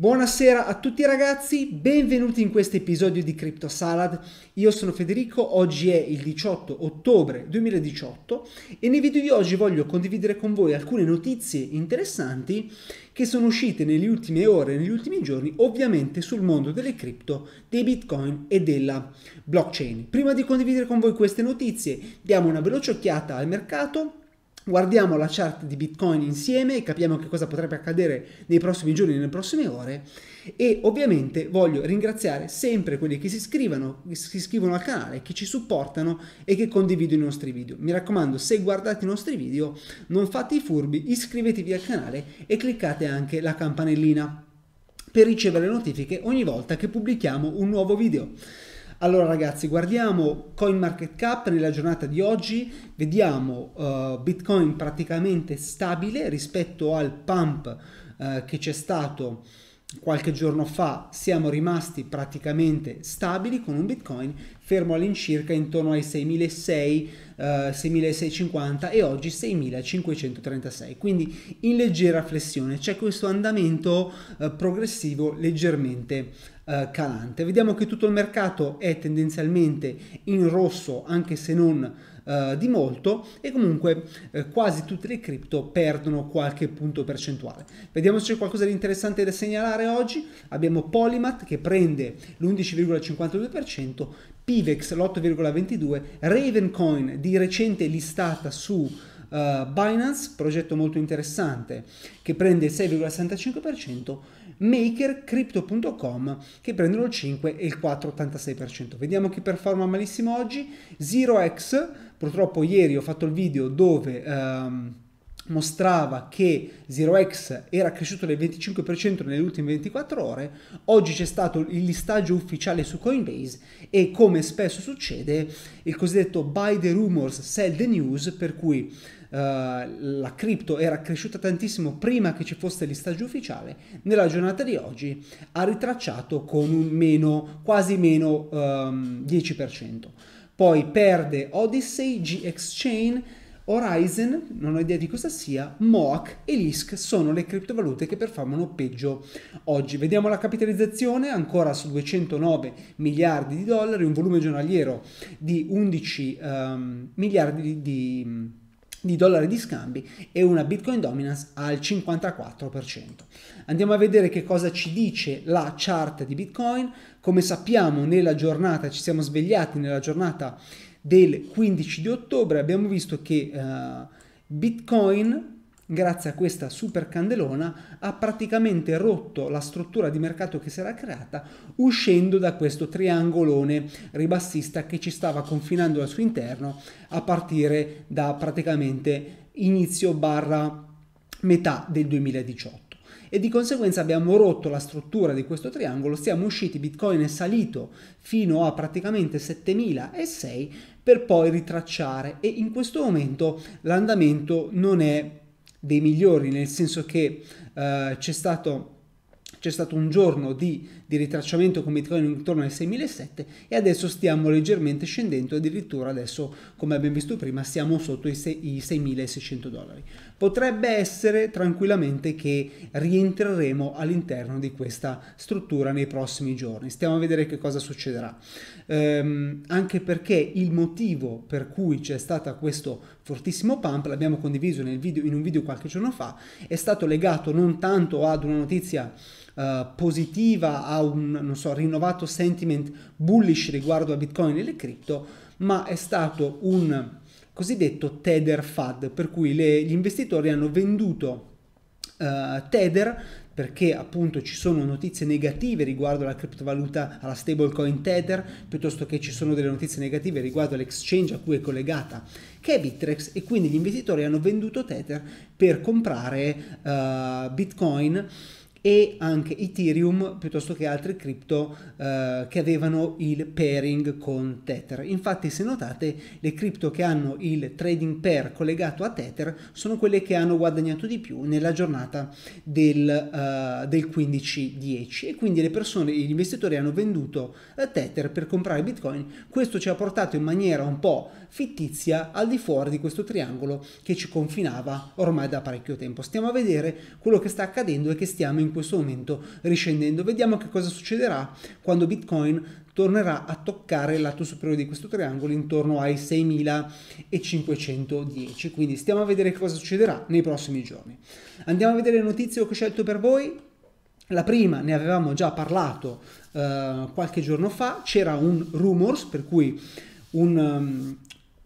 Buonasera a tutti ragazzi, benvenuti in questo episodio di Crypto Salad. Io sono Federico, oggi è il 18 ottobre 2018 e nei video di oggi voglio condividere con voi alcune notizie interessanti che sono uscite nelle ultime ore, negli ultimi giorni, ovviamente sul mondo delle cripto, dei bitcoin e della blockchain. Prima di condividere con voi queste notizie, diamo una veloce occhiata al mercato guardiamo la chart di Bitcoin insieme e capiamo che cosa potrebbe accadere nei prossimi giorni, nelle prossime ore e ovviamente voglio ringraziare sempre quelli che si iscrivono, che si iscrivono al canale, che ci supportano e che condividono i nostri video. Mi raccomando, se guardate i nostri video non fate i furbi, iscrivetevi al canale e cliccate anche la campanellina per ricevere notifiche ogni volta che pubblichiamo un nuovo video. Allora ragazzi, guardiamo CoinMarketCap nella giornata di oggi, vediamo uh, Bitcoin praticamente stabile rispetto al pump uh, che c'è stato qualche giorno fa, siamo rimasti praticamente stabili con un Bitcoin fermo all'incirca intorno ai 6.650 eh, e oggi 6.536, quindi in leggera flessione, c'è questo andamento progressivo leggermente eh, calante. Vediamo che tutto il mercato è tendenzialmente in rosso, anche se non eh, di molto, e comunque eh, quasi tutte le cripto perdono qualche punto percentuale. Vediamo se c'è qualcosa di interessante da segnalare oggi. Abbiamo Polymath che prende l'11,52%, Pivex l'8,22%, Ravencoin di recente listata su uh, Binance, progetto molto interessante, che prende il 6,65%, Maker, Crypto.com, che prendono il 5 e il 4,86%. Vediamo chi performa malissimo oggi. 0x, purtroppo ieri ho fatto il video dove... Um, mostrava che 0x era cresciuto del 25% nelle ultime 24 ore, oggi c'è stato il listaggio ufficiale su Coinbase e come spesso succede il cosiddetto buy the rumors, sell the news, per cui eh, la cripto era cresciuta tantissimo prima che ci fosse l'istaggio ufficiale, nella giornata di oggi ha ritracciato con un meno, quasi meno um, ehm, 10%. Poi perde Odyssey, GX Chain, Horizon, non ho idea di cosa sia, Moac e Lisk sono le criptovalute che performano peggio oggi. Vediamo la capitalizzazione, ancora su 209 miliardi di dollari, un volume giornaliero di 11 um, ehm, miliardi di, di di dollari di scambi e una Bitcoin dominance al 54%. Andiamo a vedere che cosa ci dice la chart di Bitcoin. Come sappiamo nella giornata, ci siamo svegliati nella giornata del 15 di ottobre, abbiamo visto che uh, Bitcoin grazie a questa super candelona, ha praticamente rotto la struttura di mercato che si era creata uscendo da questo triangolone ribassista che ci stava confinando al suo interno a partire da praticamente inizio barra metà del 2018 e di conseguenza abbiamo rotto la struttura di questo triangolo, siamo usciti, Bitcoin è salito fino a praticamente 7006 per poi ritracciare e in questo momento l'andamento non è dei migliori, nel senso che eh, c'è stato c'è stato un giorno di di ritracciamento con Bitcoin intorno ai 6.007 e adesso stiamo leggermente scendendo, addirittura adesso come abbiamo visto prima siamo sotto i 6.600 dollari. Potrebbe essere tranquillamente che rientreremo all'interno di questa struttura nei prossimi giorni, stiamo a vedere che cosa succederà. Ehm, anche perché il motivo per cui c'è stato questo fortissimo pump, l'abbiamo condiviso nel video, in un video qualche giorno fa, è stato legato non tanto ad una notizia uh, positiva, a un non so, rinnovato sentiment bullish riguardo a Bitcoin e le cripto, ma è stato un cosiddetto tether FAD, per cui le, gli investitori hanno venduto uh, tether perché appunto ci sono notizie negative riguardo alla criptovaluta, alla stablecoin Tether, piuttosto che ci sono delle notizie negative riguardo all'exchange a cui è collegata, che è Bitrex, e quindi gli investitori hanno venduto Tether per comprare uh, Bitcoin e anche Ethereum piuttosto che altre cripto eh, che avevano il pairing con Tether. Infatti se notate le cripto che hanno il trading pair collegato a Tether sono quelle che hanno guadagnato di più nella giornata del, uh, del 15-10 e quindi le persone, gli investitori hanno venduto eh, Tether per comprare Bitcoin. Questo ci ha portato in maniera un po' fittizia al di fuori di questo triangolo che ci confinava ormai da parecchio tempo. Stiamo a vedere quello che sta accadendo e che stiamo in in questo momento riscendendo. Vediamo che cosa succederà quando Bitcoin tornerà a toccare il lato superiore di questo triangolo intorno ai 6510. Quindi stiamo a vedere cosa succederà nei prossimi giorni. Andiamo a vedere le notizie che ho scelto per voi. La prima ne avevamo già parlato uh, qualche giorno fa, c'era un rumors, per cui un, um,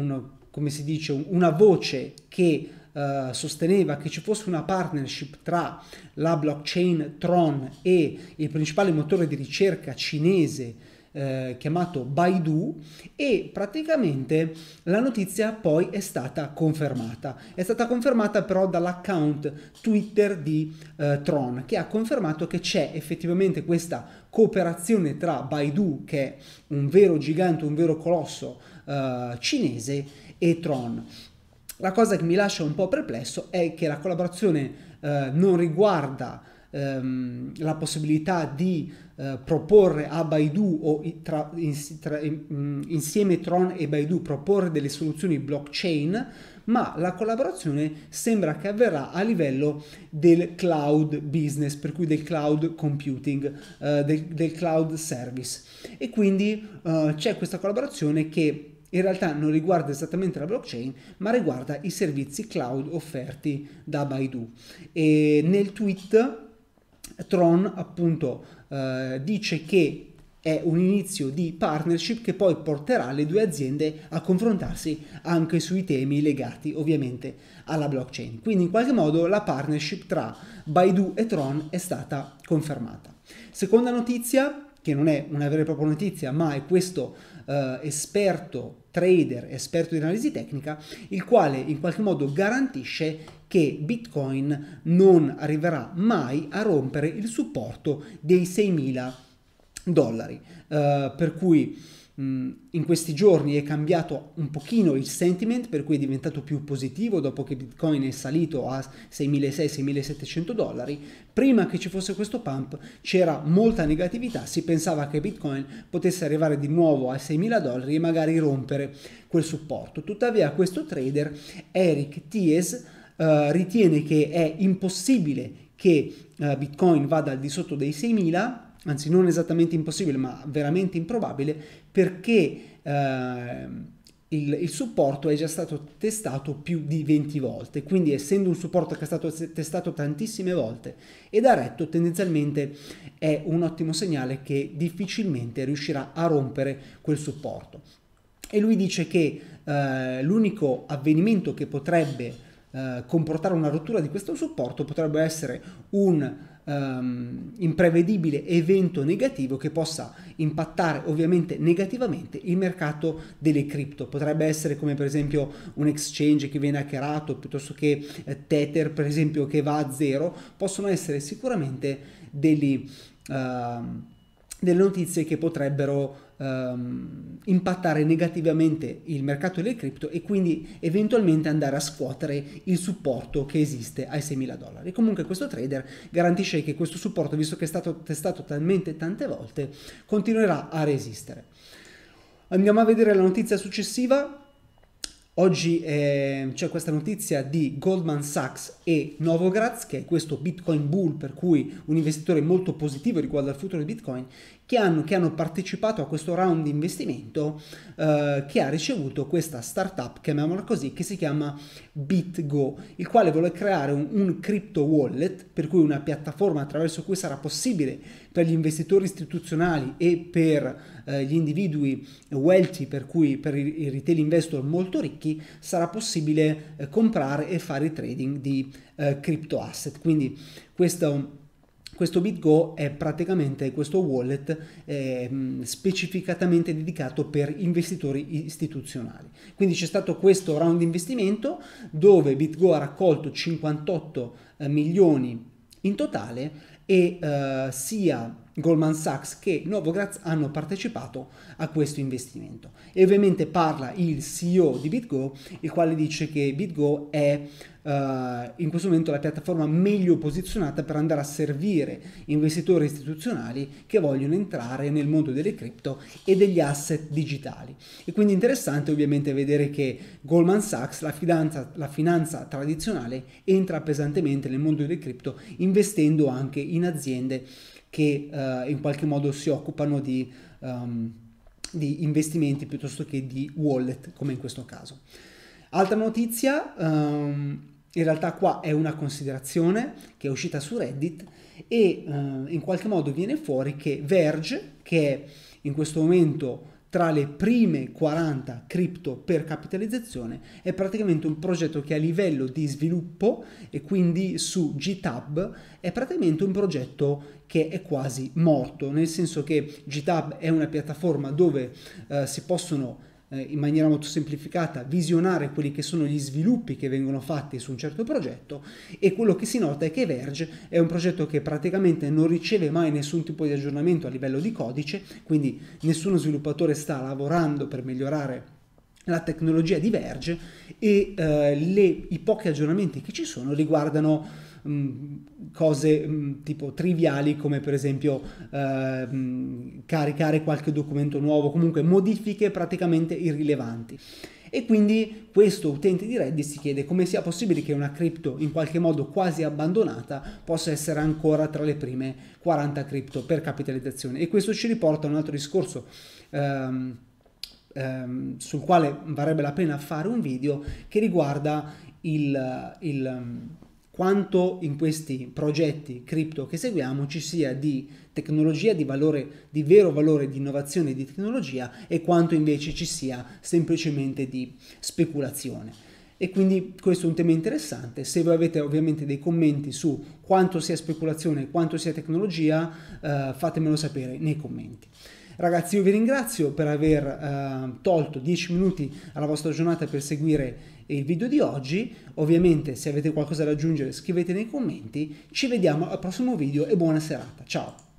un, come si dice, una voce che eh, sosteneva che ci fosse una partnership tra la blockchain Tron e il principale motore di ricerca cinese eh, chiamato Baidu e praticamente la notizia poi è stata confermata. È stata confermata però dall'account Twitter di eh, Tron che ha confermato che c'è effettivamente questa cooperazione tra Baidu che è un vero gigante, un vero colosso eh, cinese e Tron. La cosa che mi lascia un po' perplesso è che la collaborazione eh, non riguarda ehm, la possibilità di eh, proporre a Baidu o tra, in, tra, mm, in, insieme Tron e Baidu proporre delle soluzioni blockchain, ma la collaborazione sembra che avverrà a livello del cloud business, per cui del cloud computing, eh, del, del, cloud service. E quindi eh, c'è questa collaborazione che in realtà non riguarda esattamente la blockchain, ma riguarda i servizi cloud offerti da Baidu. E nel tweet Tron appunto eh, dice che è un inizio di partnership che poi porterà le due aziende a confrontarsi anche sui temi legati ovviamente alla blockchain. Quindi in qualche modo la partnership tra Baidu e Tron è stata confermata. Seconda notizia, che non è una vera e propria notizia, ma è questo eh, esperto trader, esperto di analisi tecnica, il quale in qualche modo garantisce che Bitcoin non arriverà mai a rompere il supporto dei 6.000 dollari. Eh, per cui Mm, in questi giorni è cambiato un pochino il sentiment per cui è diventato più positivo dopo che Bitcoin è salito a 6.600-6.700 dollari. Prima che ci fosse questo pump c'era molta negatività, si pensava che Bitcoin potesse arrivare di nuovo a 6.000 dollari e magari rompere quel supporto. Tuttavia questo trader, Eric Thies, uh, ritiene che è impossibile che uh, Bitcoin vada al di sotto dei 6.000 anzi non esattamente impossibile, ma veramente improbabile, perché eh, il, il, supporto è già stato testato più di 20 volte, quindi essendo un supporto che è stato testato tantissime volte ed ha retto, tendenzialmente è un ottimo segnale che difficilmente riuscirà a rompere quel supporto. E lui dice che eh, l'unico avvenimento che potrebbe eh, comportare una rottura di questo supporto potrebbe essere un um, imprevedibile evento negativo che possa impattare ovviamente negativamente il mercato delle cripto. Potrebbe essere come per esempio un exchange che viene hackerato piuttosto che eh, Tether per esempio che va a zero, possono essere sicuramente degli... Uh, delle notizie che potrebbero ehm, impattare negativamente il mercato delle cripto e quindi eventualmente andare a scuotere il supporto che esiste ai 6.000 dollari. Comunque questo trader garantisce che questo supporto, visto che è stato testato talmente tante volte, continuerà a resistere. Andiamo a vedere la notizia successiva Oggi eh, c'è questa notizia di Goldman Sachs e Novogratz, che è questo Bitcoin Bull, per cui un investitore molto positivo riguardo al futuro di Bitcoin, che hanno, che hanno partecipato a questo round di investimento eh, che ha ricevuto questa startup, chiamiamola così, che si chiama BitGo, il quale vuole creare un, un crypto wallet, per cui una piattaforma attraverso cui sarà possibile per gli investitori istituzionali e per eh, gli individui wealthy, per cui per i retail investor molto ricchi, sarà possibile eh, comprare e fare trading di eh, crypto asset. Quindi questo questo BitGo è praticamente questo wallet eh, specificatamente dedicato per investitori istituzionali. Quindi c'è stato questo round di investimento dove BitGo ha raccolto 58 eh, milioni in totale e eh, sia Goldman Sachs che Novogratz hanno partecipato a questo investimento. E ovviamente parla il CEO di BitGo, il quale dice che BitGo è uh, in questo momento la piattaforma meglio posizionata per andare a servire investitori istituzionali che vogliono entrare nel mondo delle cripto e degli asset digitali. E quindi interessante ovviamente vedere che Goldman Sachs, la finanza, la finanza tradizionale, entra pesantemente nel mondo delle cripto investendo anche in aziende che uh, in qualche modo si occupano di, um, di, investimenti piuttosto che di wallet, come in questo caso. Altra notizia, um, in realtà qua è una considerazione che è uscita su Reddit e uh, in qualche modo viene fuori che Verge, che è in questo momento tra le prime 40 cripto per capitalizzazione è praticamente un progetto che a livello di sviluppo e quindi su GitHub è praticamente un progetto che è quasi morto, nel senso che GitHub è una piattaforma dove eh, si possono eh, in maniera molto semplificata visionare quelli che sono gli sviluppi che vengono fatti su un certo progetto e quello che si nota è che Verge è un progetto che praticamente non riceve mai nessun tipo di aggiornamento a livello di codice, quindi nessuno sviluppatore sta lavorando per migliorare la tecnologia di Verge e eh, le, i pochi aggiornamenti che ci sono riguardano Mm, cose mh, mm, tipo triviali come per esempio eh, caricare qualche documento nuovo, comunque modifiche praticamente irrilevanti. E quindi questo utente di Reddit si chiede come sia possibile che una cripto in qualche modo quasi abbandonata possa essere ancora tra le prime 40 cripto per capitalizzazione. E questo ci riporta a un altro discorso. Ehm, ehm, sul quale varrebbe la pena fare un video che riguarda il, il quanto in questi progetti cripto che seguiamo ci sia di tecnologia, di valore, di vero valore di innovazione di tecnologia e quanto invece ci sia semplicemente di speculazione. E quindi questo è un tema interessante. Se voi avete ovviamente dei commenti su quanto sia speculazione, e quanto sia tecnologia, eh, fatemelo sapere nei commenti. Ragazzi, io vi ringrazio per aver eh, tolto 10 minuti alla vostra giornata per seguire il video di oggi. Ovviamente, se avete qualcosa da aggiungere, scrivete nei commenti. Ci vediamo al prossimo video e buona serata. Ciao!